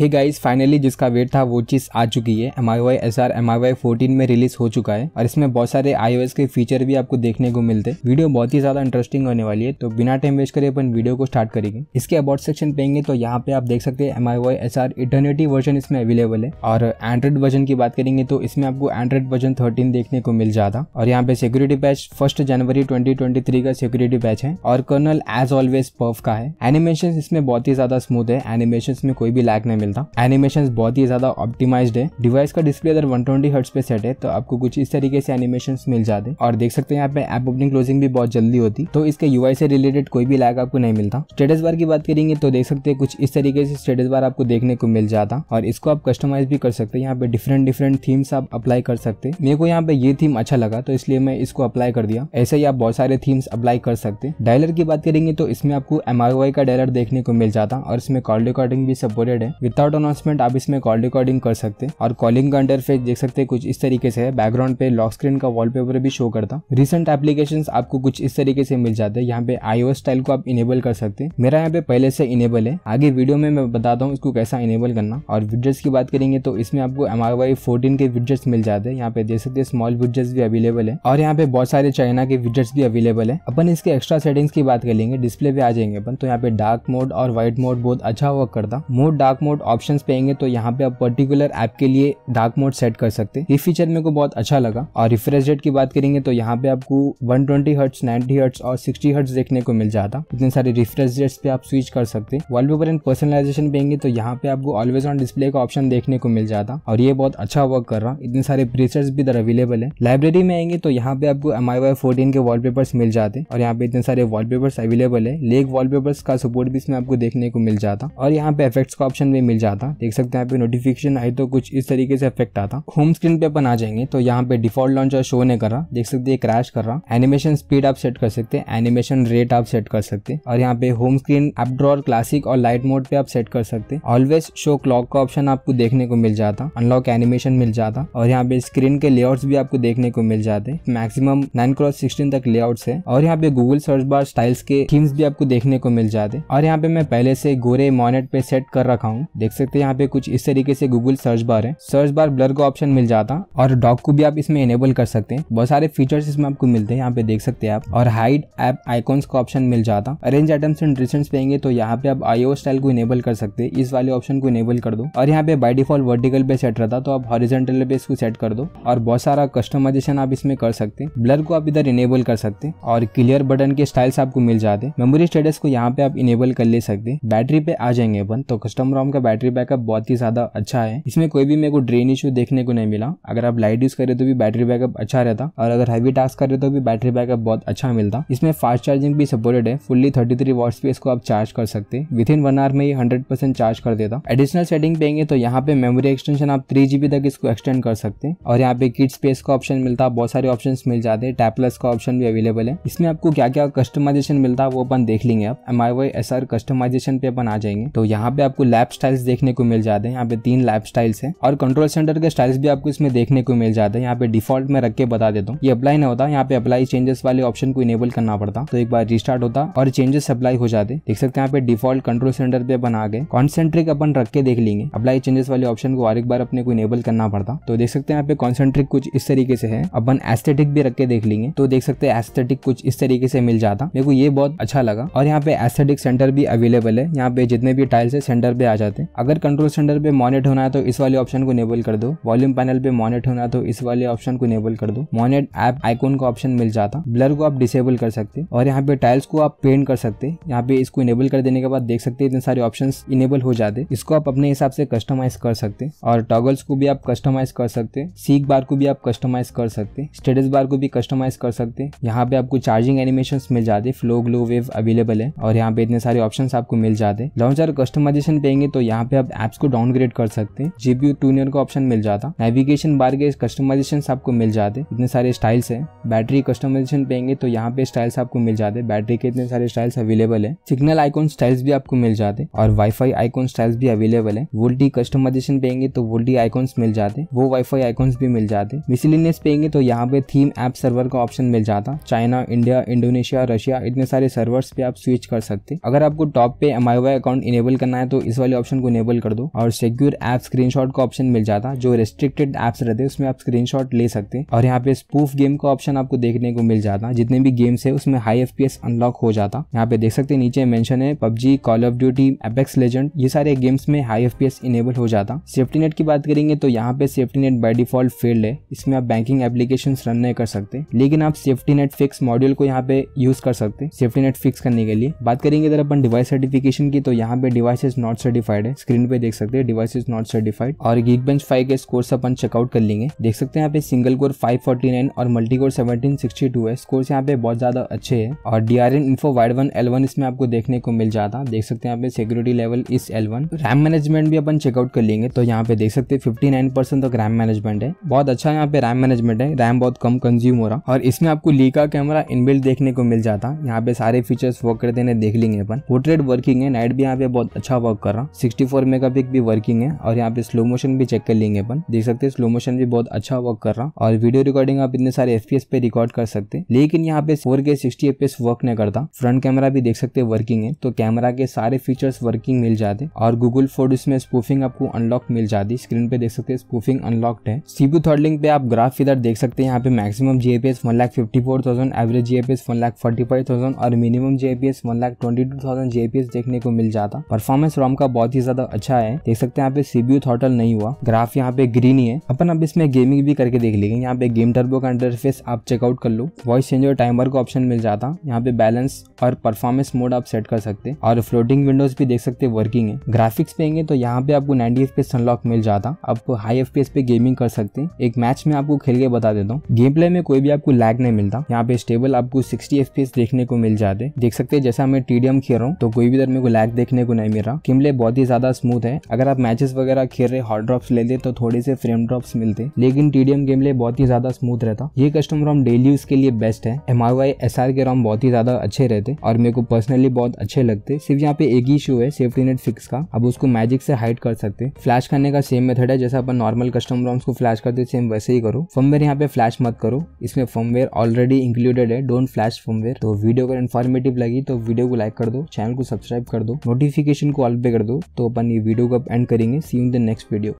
हे guys finally जिसका wait था वो चीज़ आ चुकी है M I Y S R M I Y fourteen में रिलीज हो चुका है और इसमें बहुत सारे आई के फीचर भी आपको देखने को मिलते हैं वीडियो बहुत ही ज़्यादा इंटरेस्टिंग होने वाली है तो बिना टाइम वेस्ट करे अपन वीडियो को स्टार्ट करेंगे इसके अबाउट सेक्शन पेंगे तो यहाँ पे आप देख सकते हैं M I Y S R eternity version इसमें अवेलेबल है और एंड्रॉइड वर्जन की बात करेंगे तो इसमें आपको एंड्रॉइड वर्जन थर्टीन देखने को मिल जाता और यहाँ पे security patch first January twenty twenty three का सिक्योरिटी पैच है और कर्नल एज ऑलवेज पर्व का है एनिमेशन इसमें बहुत ही ज़्यादा स्मूथ है एनिमेशन में कोई भी लैक नहीं मिलता एनिमेशन बहुत ही ज्यादा ऑप्टिमाइज है डिवाइस का डिस्प्ले अगर 120 ट्वेंटी हर्ट्स पे सेट है तो आपको कुछ इस तरीके से एनिमेशन मिल जाते और देख सकते हैं यहाँ पे ऐप ओपनिंग क्लोजिंग भी बहुत जल्दी होती तो इसके यूआई से रिलेटेड कोई भी लैग आपको नहीं मिलता स्टेटस बार की बात करेंगे तो देख सकते हैं कुछ इस तरीके से स्टेटस बार आपको देखने को मिल जाता और इसको आप कस्टमाइज भी कर सकते हैं यहाँ पे डिफरेंट डिफरेंट थीम्स आप अप्लाई कर सकते मेरे को यहाँ पे ये थीम अच्छा लगा तो इसलिए मैं इसको अप्लाई कर दिया ऐसे ही आप बहुत सारे थीम्स अप्लाई कर सकते हैं डायलर की बात करेंगे तो इसमें आपको एमआरवाई का डायलर देखने को मिल जाता और इसमें कॉल रिकॉर्डिंग भी सपोर्टेड है विदाउट अनाउंसमेंट आप इसमें कॉल रिकॉर्डिंग कर सकते हैं और कॉलिंग का इंटरफेस देख सकते हैं कुछ इस तरीके से है बैकग्राउंड पे लॉक स्क्रीन का वॉलपेपर भी शो करता रिसेंट एप्लीकेशन आपको कुछ इस तरीके से मिल जाते हैं यहाँ पे आईओ स्टाइल को आप इनेबल कर सकते हैं मेरा यहाँ पे पहले से इनेबल है आगे वीडियो में मैं बताता हूँ इसको कैसा इनेबल करना और विडजेट्स की बात करेंगे तो इसमें आपको एम आर वाई फोर्टीन के विडजेट्स मिल जाते हैं यहाँ पे देख सकते हैं स्मॉल विडजेट्स भी अवेलेबल है और यहाँ पे बहुत सारे चाइना के विडजेट्स भी अवेलेबल है अपन इसके एक्स्ट्रा सेटिंग्स की बात कर लेंगे डिस्प्ले पे आ जाएंगे अपन तो यहाँ पे डार्क मोड और व्हाइट मोड बहुत अच्छा वर्क करता mode dark mode mode option पे आएंगे तो यहाँ पे आप पर्टिकुलर ऐप के लिए डार्क मोड सेट कर सकते हैं ये फीचर मेरे को बहुत अच्छा लगा और रिफ्रेश रेट की बात करेंगे तो यहाँ पे आपको 120 ट्वेंटी हर्ट्स नाइनटी हर्ट्स और 60 हर्ट्स देखने को मिल जाता इतने सारे रिफ्रेश रेट्स पे आप स्विच कर सकते हैं वॉलपेपर एंड पर्सनलाइजेशन पे तो यहाँ पे आपको ऑलवेज ऑन डिस्प्ले का ऑप्शन देखने को मिल जाता और ये बहुत अच्छा वर्क कर रहा इतने सारे प्रीचर्स भी इधर अवेलेबल है लाइब्रेरी में आएंगे तो यहाँ पे आपको एम आई वाई फोर्टीन के वॉलपेपर्स मिल जाते और यहाँ पे इतने सारे वॉलपेपर्स अवेलेबल है लेग वॉलपेपर्स का सपोर्ट भी इसमें आपको देखने को मिल जाता और यहाँ पे इफेक्ट्स का ऑप्शन भी मिल जाता देख सकते हैं यहाँ पे नोटिफिकेशन आई तो कुछ इस तरीके से इफेक्ट आता होम स्क्रीन पे अपन आ जाएंगे तो यहाँ पे डिफॉल्ट लॉन्चर शो नहीं कर रहा देख सकते हैं क्रैश कर रहा एनिमेशन स्पीड आप सेट कर सकते हैं एनिमेशन रेट आप सेट कर सकते हैं और यहाँ पे होम स्क्रीन आप ड्रॉर क्लासिक और लाइट मोड पे आप सेट कर सकते हैं ऑलवेज शो क्लॉक का ऑप्शन आपको देखने को मिल जाता अनलॉक एनिमेशन मिल जाता और यहाँ पे स्क्रीन के लेआउट्स भी आपको देखने को मिल जाते मैक्सिमम नाइन क्रॉस सिक्सटीन तक लेआउट है और यहाँ पे गूगल सर्च बार स्टाइल्स के थीम्स भी आपको देखने को मिल जाते और यहाँ पे मैं पहले से गोरे मॉनेट पे सेट कर रखा हूँ देख सकते हैं यहाँ पे कुछ इस तरीके से गूगल सर्च बार है सर्च बार ब्लर का ऑप्शन मिल जाता और डॉक को भी आप इसमें इनेबल कर सकते हैं बहुत सारे फीचर्स इसमें आपको मिलते हैं यहाँ पे देख सकते हैं आप और हाइड ऐप आइकॉन्स का ऑप्शन मिल जाता अरेंज आइटम्स एंड रिसेंट्स पेंगे तो यहाँ पे आप आईओ स्टाइल को इनेबल कर सकते हैं इस वाले ऑप्शन को इनेबल कर दो और यहाँ पे बाई डिफॉल्ट वर्टिकल पे सेट रहता तो आप हॉरिजेंटल पे इसको सेट कर दो और बहुत सारा कस्टमाइजेशन आप इसमें कर सकते हैं ब्लर को आप इधर इनेबल कर सकते हैं और क्लियर बटन के स्टाइल्स आपको मिल जाते मेमोरी स्टेटस को यहाँ पे आप इनेबल कर ले सकते हैं बैटरी पे आ जाएंगे अपन तो कस्टम रोम का बैटरी बैकअप बहुत ही ज़्यादा अच्छा है इसमें कोई भी मेरे को ड्रेन इश्यू देखने को नहीं मिला अगर आप लाइट यूज़ करें तो भी बैटरी बैकअप अच्छा रहता और अगर हैवी टास्क करें तो भी बैटरी बैकअप बहुत अच्छा मिलता इसमें फास्ट चार्जिंग भी सपोर्टेड है फुल्ली थर्टी थ्री वॉट्स पे इसको आप चार्ज कर सकते विद इन वन आवर में ये हंड्रेड परसेंट चार्ज कर देता एडिशनल सेटिंग पेंगे तो यहाँ पे मेमोरी एक्सटेंशन आप थ्री जीबी तक इसको एक्सटेंड कर सकते हैं और यहाँ पे किड स्पेस का ऑप्शन मिलता है बहुत सारे ऑप्शन मिल जाते हैं टैपलेस का ऑप्शन भी अवेलेबल है इसमें आपको क्या क्या कस्टमाइजेशन मिलता है वो अपन देख लेंगे आप M I Y S R customization पे अपन आ जाएंगे तो यहाँ पे आपको लैब स्टाइल स्टाइल्स देखने को मिल जाते हैं यहाँ पे तीन लाइफ स्टाइल्स है और कंट्रोल सेंटर के स्टाइल्स भी आपको इसमें देखने को मिल जाते हैं यहाँ पे डिफॉल्ट में रख के बता देता हूँ ये अप्लाई नहीं होता यहाँ पे अप्लाई चेंजेस वाले ऑप्शन को इनेबल करना पड़ता तो एक बार रिस्टार्ट होता और चेंजेस अप्लाई हो जाते देख सकते हैं यहाँ पे डिफॉल्ट कंट्रोल सेंटर पे बना गए कॉन्सेंट्रिक अपन रख के देख लेंगे अप्लाई चेंजेस वाले ऑप्शन को और एक बार अपने को इनेबल करना पड़ता तो देख सकते हैं यहाँ पे कॉन्सेंट्रिक कुछ इस तरीके से है अपन एस्थेटिक भी रख के देख लेंगे तो देख सकते हैं एस्थेटिक कुछ इस तरीके से मिल जाता मेरे को ये बहुत अच्छा लगा और यहाँ पे एस्थेटिक सेंटर भी अवेलेबल है यहाँ पे जितने भी टाइल्स है सेंटर पे आ जाते हैं अगर कंट्रोल सेंटर पे मॉनेट होना है तो इस वाले ऑप्शन को इनेबल कर दो वॉल्यूम पैनल पे मॉनेट होना है तो इस वाले ऑप्शन को इनेबल कर दो मॉनेट ऐप आइकोन का ऑप्शन मिल जाता ब्लर को आप डिसेबल कर सकते और यहाँ पे टाइल्स को आप पेंट कर सकते यहाँ पे इसको इनेबल कर देने के बाद देख सकते इतने सारे ऑप्शन इनेबल हो जाते इसको आप अपने हिसाब से कस्टमाइज कर सकते और टॉगल्स को भी आप कस्टमाइज कर सकते सीख बार को भी आप कस्टमाइज कर सकते स्टेटस बार को भी कस्टमाइज कर सकते यहाँ पे आपको चार्जिंग एनिमेशन मिल जाते फ्लो ग्लो वेव अवेलेबल है और यहाँ पे इतने सारे ऑप्शन आपको मिल जाते लॉन्चर कस्टमाइजेशन पेंगे तो यहाँ जहाँ पे आप एप्स को डाउनग्रेड कर सकते हैं जीपीयू ट्यूनियर का ऑप्शन मिल जाता नेविगेशन बार के कस्टमाइजेशन आपको मिल जाते इतने सारे स्टाइल्स है बैटरी कस्टमाइजेशन पेंगे तो यहाँ पे स्टाइल्स आपको मिल जाते बैटरी के इतने सारे स्टाइल्स अवेलेबल है सिग्नल आइकॉन स्टाइल्स भी आपको मिल जाते और वाईफाई आइकॉन स्टाइल्स भी अवेलेबल है वोल्टी कस्टमाइजेशन पेंगे तो वोल्टी आइकॉन्स मिल जाते वो वाईफाई आइकॉन्स भी मिल जाते मिसलिनियस पेंगे तो यहाँ पे थीम एप सर्वर का ऑप्शन मिल जाता चाइना इंडिया इंडोनेशिया रशिया इतने सारे सर्वर्स पे आप स्विच कर सकते अगर आपको टॉप पे एम अकाउंट इनेबल करना है तो इस वाले ऑप्शन को को इनेबल कर दो और सिक्योर ऐप शॉट का ऑप्शन मिल जाता जो रेस्ट्रिक्टेड एप्स रहते हैं उसमें आप स्क्रीनशॉट ले सकते हैं और यहाँ पे स्पूफ गेम का ऑप्शन आपको देखने को मिल जाता जितने भी गेम्स है उसमें हाई एफ अनलॉक हो जाता यहाँ पे देख सकते हैं नीचे मैंशन है PUBG Call of Duty Apex Legend ये सारे गेम्स में हाई एफ इनेबल हो जाता सेफ्टी नेट की बात करेंगे तो यहाँ पे safety net by default failed है इसमें आप बैंकिंग एप्लीकेशन रन नहीं कर सकते लेकिन आप सेफ्टी नेट फिक्स मॉड्यूल को यहाँ पे यूज कर सकते सेफ्टी नेट फिक्स करने के लिए बात करेंगे अगर अपन डिवाइस सर्टिफिकेशन की तो यहाँ पे डिवाइसेस नॉट सर्टिफाइड है स्क्रीन पे देख सकते हैं डिवाइस इज नॉट सर्टिफाइड और गीक बेंच फाइव के स्कोर अपन चेकआउट कर लेंगे देख सकते हैं यहाँ पे सिंगल कोर 549 और मल्टी कोर 1762 है स्कोर यहाँ पे बहुत ज्यादा अच्छे है और D R N info Widevine L one इसमें आपको देखने को मिल जाता देख सकते हैं यहाँ पे security level is L one RAM management भी अपन चेकआउट कर लेंगे तो यहाँ पे देख सकते हैं फिफ्टी नाइन परसेंट तक रैम मैनेजमेंट है बहुत अच्छा यहाँ पे रैम मैनेजमेंट है रैम बहुत कम कंज्यूम हो रहा और इसमें आपको ली का कैमरा इनबिल्ड देखने को मिल जाता यहाँ पे सारे फीचर्स वर्क करते हैं देख लेंगे अपन पोर्ट्रेट वर्किंग है नाइट भी यहाँ पे बहुत अच्छा वर्क कर रहा सिक्सटी फोर मेगा पिक भी वर्किंग है और यहाँ पे स्लो मोशन भी चेक कर लेंगे अपन देख सकते हैं स्लो मोशन भी बहुत अच्छा वर्क कर रहा और वीडियो रिकॉर्डिंग आप इतने सारे एफ पे रिकॉर्ड कर सकते हैं लेकिन यहाँ पे फोर के सिक्सटी एफपीएस वर्क नहीं करता फ्रंट कैमरा भी देख सकते वर्किंग है तो कैमरा के सारे फीचर्स वर्किंग मिल जाते और गूगल फोर्ड उसमें स्पूफिंग आपको अनलॉक मिल जाती स्क्रीन पे देख सकते हैं स्पूफिंग अनलॉक्ड है सीपी थर्डलिंग पे आप ग्राफ इधर देख सकते हैं यहाँ पे maximum GAPS one lakh fifty four thousand average GAPS one lakh forty five thousand और minimum GAPS one lakh twenty two thousand GAPS देखने को मिल जाता परफॉर्मेंस रॉम का बहुत ही ज्यादा अच्छा है देख सकते हैं यहाँ पे सीबीयू थॉटल नहीं हुआ ग्राफ यहाँ पे ग्रीन ही है अपन अब इसमें गेमिंग भी करके देख लेंगे यहाँ पे गेम टर्बो का इंटरफेस आप चेकआउट कर लो वॉइस चेंज और टाइमर का ऑप्शन मिल जाता यहाँ पे बैलेंस और परफॉर्मेंस मोड आप सेट कर सकते और फ्लोटिंग विंडोज भी देख सकते वर्किंग है ग्राफिक्स पेंगे तो यहाँ पे आपको नाइनटी एफ अनलॉक मिल जाता आप हाई एफ पे गेमिंग कर सकते हैं एक मैच में आपको खेल के बता देता हूँ गेम प्ले में कोई भी आपको लैग नहीं मिलता यहाँ पे स्टेबल आपको सिक्सटी एफ देखने को मिल जाते देख सकते हैं जैसा मैं टीडीएम खेल रहा हूँ तो कोई भी तरह मेरे को लैग देखने को नहीं मिल रहा गेम प्ले बहुत ही ज़्यादा स्मूथ है अगर आप मैचेस वगैरह खेल रहे हॉट ड्रॉप्स लेते तो थोड़े से फ्रेम ड्रॉप्स मिलते लेकिन टीडीएम गेम लिए बहुत ही ज़्यादा स्मूथ रहता ये कस्टम रॉम डेली यूज के लिए बेस्ट है M R Y S R के रॉम बहुत ही ज़्यादा अच्छे रहते और मेरे को पर्सनली बहुत अच्छे लगते सिर्फ यहाँ पे एक ही इशू है सेफ्टी नेट फिक्स का अब उसको मैजिक से हाइड कर सकते फ्लैश करने का सेम मेथड है जैसा अपन नॉर्मल कस्टम रॉम्स को फ्लैश करते सेम वैसे ही करो फर्मवेयर यहाँ पे फ्लैश मत करो इसमें फर्मवेयर ऑलरेडी इंक्लूडेड है डोंट फ्लैश फर्मवेयर तो वीडियो अगर इन्फॉर्मेटिव लगी तो वीडियो को लाइक कर दो चैनल को सब्सक्राइब कर दो नोटिफिकेशन को ऑल पे कर दो तो अपन ये वीडियो को अब एंड करेंगे see in the next video